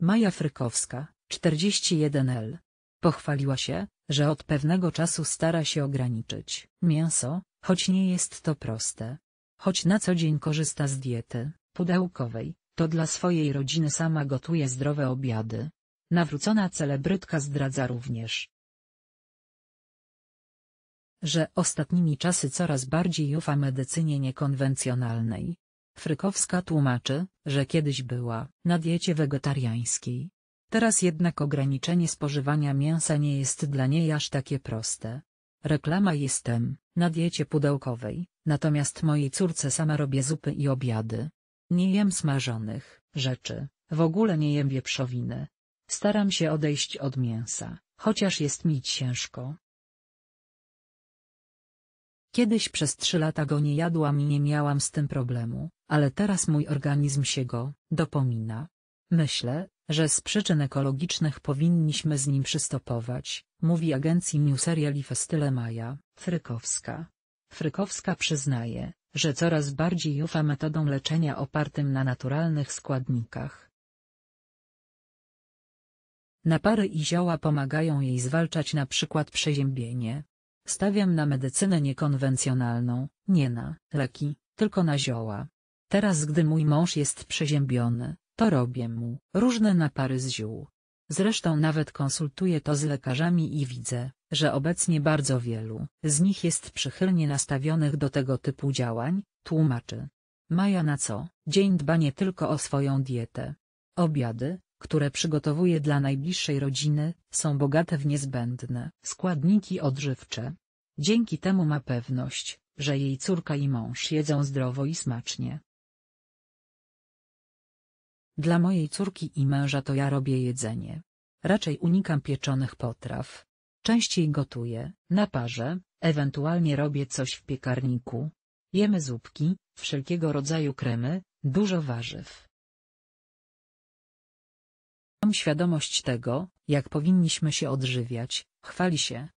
Maja Frykowska, 41L. Pochwaliła się, że od pewnego czasu stara się ograniczyć mięso, choć nie jest to proste. Choć na co dzień korzysta z diety pudełkowej, to dla swojej rodziny sama gotuje zdrowe obiady. Nawrócona celebrytka zdradza również, że ostatnimi czasy coraz bardziej ufa medycynie niekonwencjonalnej, Frykowska tłumaczy, że kiedyś była na diecie wegetariańskiej. Teraz jednak ograniczenie spożywania mięsa nie jest dla niej aż takie proste. Reklama jestem, na diecie pudełkowej, natomiast mojej córce sama robię zupy i obiady. Nie jem smażonych rzeczy, w ogóle nie jem wieprzowiny. Staram się odejść od mięsa, chociaż jest mi ciężko. Kiedyś przez trzy lata go nie jadłam i nie miałam z tym problemu ale teraz mój organizm się go dopomina. Myślę, że z przyczyn ekologicznych powinniśmy z nim przystopować, mówi agencji New i Festyle Maja, Frykowska. Frykowska przyznaje, że coraz bardziej ufa metodom leczenia opartym na naturalnych składnikach. Napary i zioła pomagają jej zwalczać na przykład przeziębienie. Stawiam na medycynę niekonwencjonalną, nie na leki, tylko na zioła. Teraz gdy mój mąż jest przeziębiony, to robię mu różne napary z ziół. Zresztą nawet konsultuję to z lekarzami i widzę, że obecnie bardzo wielu z nich jest przychylnie nastawionych do tego typu działań, tłumaczy. Maja na co dzień dba nie tylko o swoją dietę. Obiady, które przygotowuje dla najbliższej rodziny, są bogate w niezbędne składniki odżywcze. Dzięki temu ma pewność, że jej córka i mąż jedzą zdrowo i smacznie. Dla mojej córki i męża to ja robię jedzenie. Raczej unikam pieczonych potraw. Częściej gotuję, na parze, ewentualnie robię coś w piekarniku. Jemy zupki, wszelkiego rodzaju kremy, dużo warzyw. Mam świadomość tego, jak powinniśmy się odżywiać, chwali się,